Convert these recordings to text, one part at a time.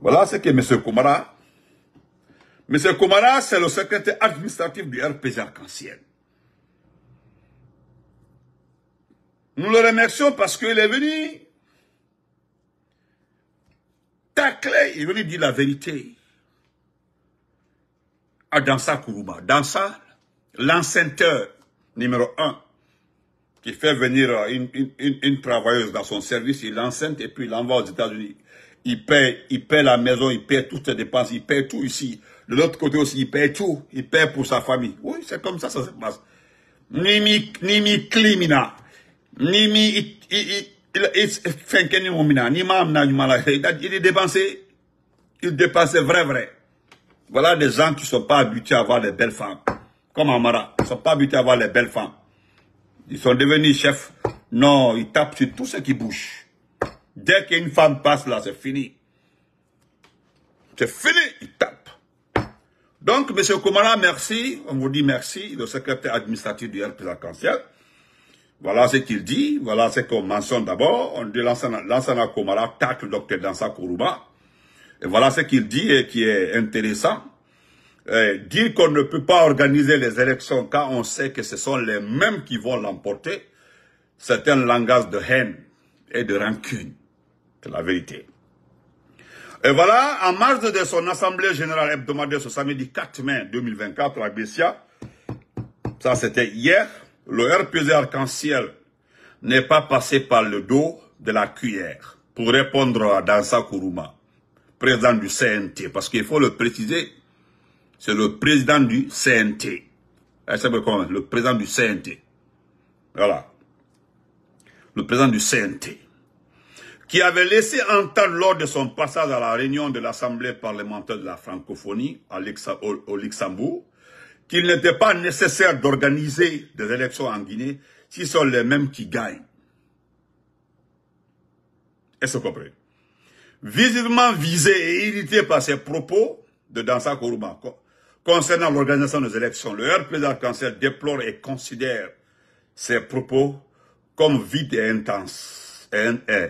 Voilà ce que M. Koumara. M. Koumara, c'est le secrétaire administratif du RPG Arc-en-Ciel. Nous le remercions parce qu'il est venu tacler, il est venu dire la vérité à Dansa Kourouma. Dansa, l'enceinteur numéro un, qui fait venir une, travailleuse dans son service, il l'enceinte et puis il l'envoie aux États-Unis il paie, il paie la maison, il paie toutes ses dépenses, il paie tout ici. De l'autre côté aussi, il paie tout. Il paie pour sa famille. Oui, c'est comme ça, ça se passe. Nimi, nimi Klimina, Nimi, il dépensait, il dépensait vrai, vrai. Voilà des gens qui ne sont pas habitués à avoir les belles femmes. Comme Amara, ils ne sont pas habitués à avoir les belles femmes. Ils sont devenus chefs. Non, ils tapent sur tout ce qui bouge. Dès qu'une femme passe là, c'est fini. C'est fini, il tape. Donc, M. Koumara, merci. On vous dit merci, le secrétaire administratif du RP Voilà ce qu'il dit, voilà ce qu'on mentionne d'abord. On dit Koumara Komara le docteur Dansa Kourouba. Et voilà ce qu'il dit et qui est intéressant. dire qu'on ne peut pas organiser les élections quand on sait que ce sont les mêmes qui vont l'emporter, c'est un langage de haine et de rancune la vérité. Et voilà, en marge de son assemblée générale hebdomadaire ce samedi 4 mai 2024 à Bessia, ça c'était hier, le RPG Arc-en-Ciel n'est pas passé par le dos de la cuillère pour répondre à Dansa Kuruma, président du CNT, parce qu'il faut le préciser, c'est le président du CNT. Eh, le président du CNT. Voilà. Le président du CNT qui avait laissé entendre lors de son passage à la réunion de l'Assemblée parlementaire de la francophonie au Luxembourg qu'il n'était pas nécessaire d'organiser des élections en Guinée si ce sont les mêmes qui gagnent. Est-ce comprenez Visiblement visé et irrité par ces propos de Dansa Kourouma concernant l'organisation des élections, le RPD cancer déplore et considère ses propos comme vides et intenses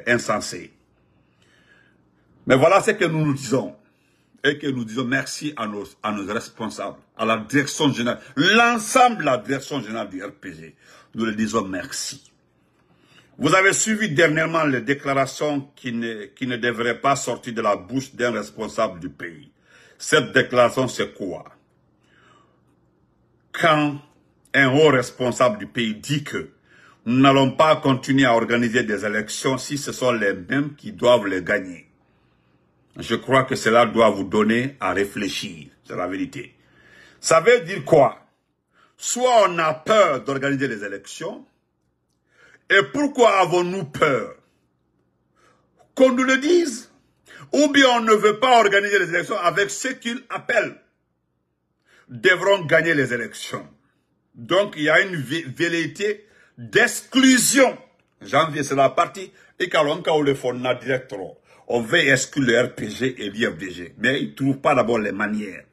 insensé. Mais voilà ce que nous nous disons. Et que nous disons merci à nos, à nos responsables, à la direction générale, l'ensemble de la direction générale du RPG. Nous le disons merci. Vous avez suivi dernièrement les déclarations qui ne, qui ne devraient pas sortir de la bouche d'un responsable du pays. Cette déclaration, c'est quoi Quand un haut responsable du pays dit que nous n'allons pas continuer à organiser des élections si ce sont les mêmes qui doivent les gagner. Je crois que cela doit vous donner à réfléchir. C'est la vérité. Ça veut dire quoi Soit on a peur d'organiser les élections. Et pourquoi avons-nous peur Qu'on nous le dise. Ou bien on ne veut pas organiser les élections avec ceux qu'ils appellent devront gagner les élections. Donc il y a une vérité d'exclusion. Janvier, c'est la partie. Et quand le fonna directement, on veut exclure le RPG et l'IFDG. Mais ils ne trouvent pas d'abord les manières.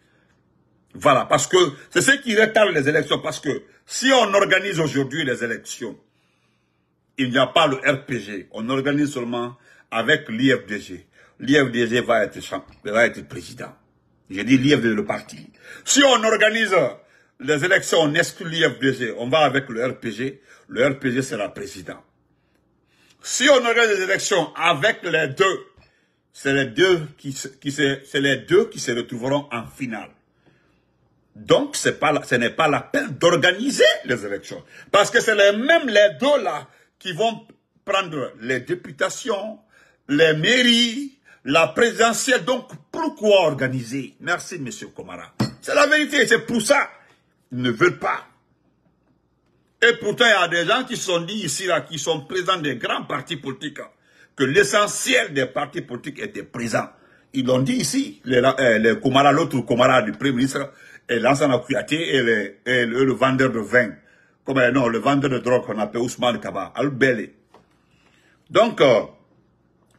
Voilà, parce que c'est ce qui retarde les élections. Parce que si on organise aujourd'hui les élections, il n'y a pas le RPG. On organise seulement avec l'IFDG. L'IFDG va être, va être président. J'ai dit l'IFDG, le parti. Si on organise les élections, on exclut l'IFDG, on va avec le RPG, le RPG sera président. Si on aurait des élections avec les deux, c'est les deux qui, qui c'est les deux qui se retrouveront en finale. Donc, c'est pas, ce n'est pas la peine d'organiser les élections. Parce que c'est les mêmes, les deux là, qui vont prendre les députations, les mairies, la présidentielle. Donc, pourquoi organiser? Merci, monsieur Komara. C'est la vérité, c'est pour ça ne veulent pas. Et pourtant, il y a des gens qui sont dit ici, là, qui sont présents des grands partis politiques, que l'essentiel des partis politiques était présent. Ils l'ont dit ici, les, euh, l'autre Komara du Premier ministre, et l'ancien et, le, vendeur de vin, comme euh, non, le vendeur de drogue qu'on appelle Ousmane Kaba, al Donc, euh,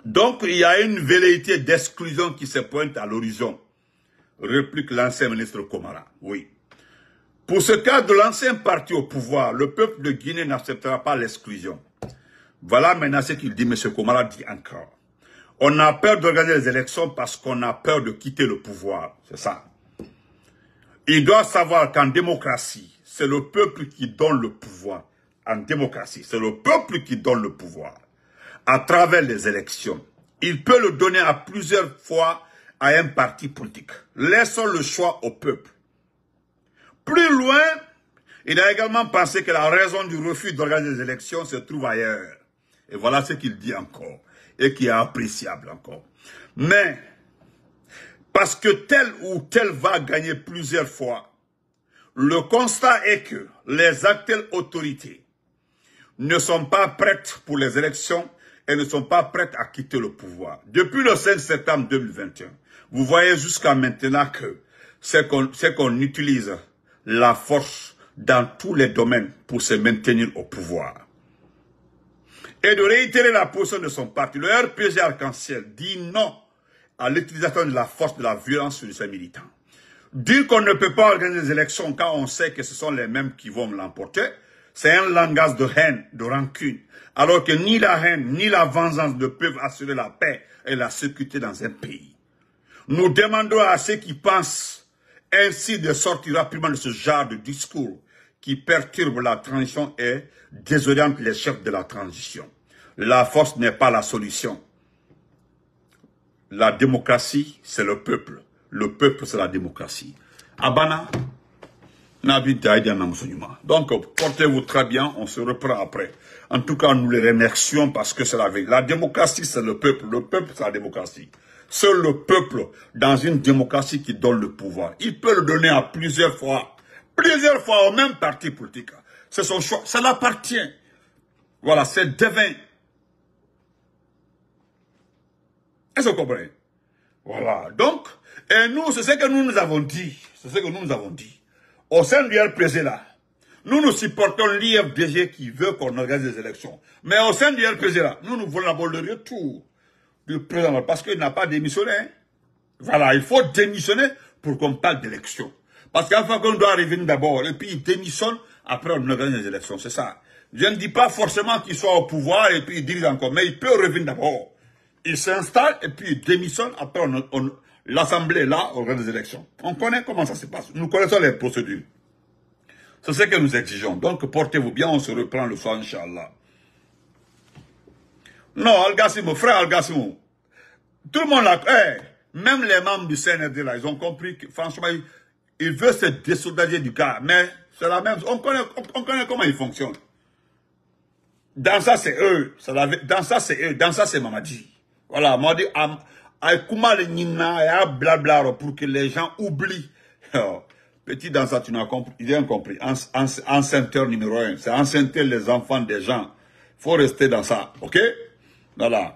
donc, il y a une velléité d'exclusion qui se pointe à l'horizon, réplique l'ancien ministre Komara. Oui. Pour ce cas de l'ancien parti au pouvoir, le peuple de Guinée n'acceptera pas l'exclusion. Voilà maintenant ce qu'il dit, M. Komara dit encore. On a peur d'organiser les élections parce qu'on a peur de quitter le pouvoir. C'est ça. Il doit savoir qu'en démocratie, c'est le peuple qui donne le pouvoir. En démocratie, c'est le peuple qui donne le pouvoir. À travers les élections, il peut le donner à plusieurs fois à un parti politique. Laissons le choix au peuple. Plus loin, il a également pensé que la raison du refus d'organiser les élections se trouve ailleurs. Et voilà ce qu'il dit encore, et qui est appréciable encore. Mais, parce que tel ou tel va gagner plusieurs fois, le constat est que les actuelles autorités ne sont pas prêtes pour les élections et ne sont pas prêtes à quitter le pouvoir. Depuis le 5 septembre 2021, vous voyez jusqu'à maintenant que c'est qu'on utilise la force dans tous les domaines pour se maintenir au pouvoir. Et de réitérer la position de son parti, le RPG Arc-en-Ciel dit non à l'utilisation de la force de la violence sur ses militants. Dire qu'on ne peut pas organiser des élections quand on sait que ce sont les mêmes qui vont l'emporter, c'est un langage de haine, de rancune, alors que ni la haine ni la vengeance ne peuvent assurer la paix et la sécurité dans un pays. Nous demandons à ceux qui pensent ainsi de sortir rapidement de ce genre de discours qui perturbe la transition et désoriente les chefs de la transition. La force n'est pas la solution. La démocratie, c'est le peuple. Le peuple, c'est la démocratie. Abana, donc, portez-vous très bien, on se reprend après. En tout cas, nous les remercions parce que c'est la vie. La démocratie, c'est le peuple. Le peuple, c'est la démocratie. Seul le peuple, dans une démocratie qui donne le pouvoir, il peut le donner à plusieurs fois, plusieurs fois au même parti politique. C'est son choix, ça l'appartient. Voilà, c'est devin. Est-ce que vous comprenez Voilà, donc, et nous, c'est ce que nous nous avons dit. C'est ce que nous nous avons dit. Au sein du RPG là, nous nous supportons l'IFDG qui veut qu'on organise des élections. Mais au sein du RPG là, nous, nous voulons avoir le retour président parce qu'il n'a pas démissionné. Hein. Voilà, il faut démissionner pour qu'on parle d'élection. Parce qu'à fois qu'on doit revenir d'abord, et puis il démissionne, après on organise les élections, c'est ça. Je ne dis pas forcément qu'il soit au pouvoir et puis il dirige encore, mais il peut revenir d'abord. Il s'installe et puis il démissionne, après l'Assemblée, là, organise les élections. On connaît comment ça se passe. Nous connaissons les procédures. C'est ce que nous exigeons. Donc, portez-vous bien, on se reprend le soir, Inch'Allah. Non, Gassimo. frère Gassimo. Tout le monde l'a... Eh, même les membres du CNRD, là, ils ont compris que, franchement, il, veulent veut se désolidariser du cas. Mais c'est la même... On connaît, on, connaît comment il fonctionne. Dans ça, c'est eux. dans ça, c'est eux. Dans ça, c'est Mamadi. Voilà, Mamadi a le Nina et à ah, bla pour que les gens oublient. Oh, petit dans ça, tu n'as compris, rien compris. Enceinteur numéro un. C'est enceinteur les enfants des gens. Faut rester dans ça, ok? 老大。